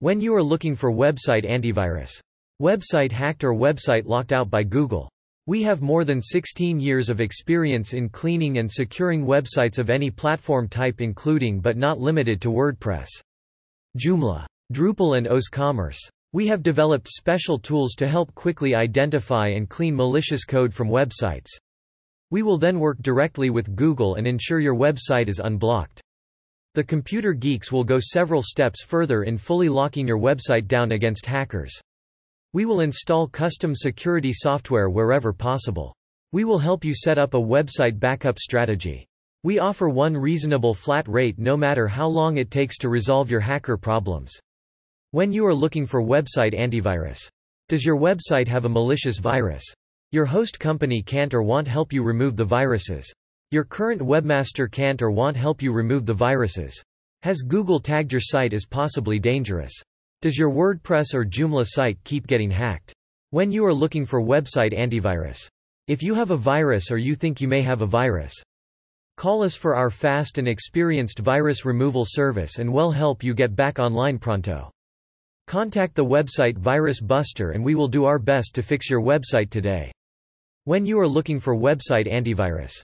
When you are looking for website antivirus. Website hacked or website locked out by Google. We have more than 16 years of experience in cleaning and securing websites of any platform type including but not limited to WordPress. Joomla. Drupal and Oz Commerce. We have developed special tools to help quickly identify and clean malicious code from websites. We will then work directly with Google and ensure your website is unblocked. The computer geeks will go several steps further in fully locking your website down against hackers. We will install custom security software wherever possible. We will help you set up a website backup strategy. We offer one reasonable flat rate no matter how long it takes to resolve your hacker problems. When you are looking for website antivirus, does your website have a malicious virus? Your host company can't or won't help you remove the viruses. Your current webmaster can't or won't help you remove the viruses. Has Google tagged your site as possibly dangerous? Does your WordPress or Joomla site keep getting hacked? When you are looking for website antivirus. If you have a virus or you think you may have a virus, call us for our fast and experienced virus removal service and we'll help you get back online pronto. Contact the website Virus Buster and we will do our best to fix your website today. When you are looking for website antivirus,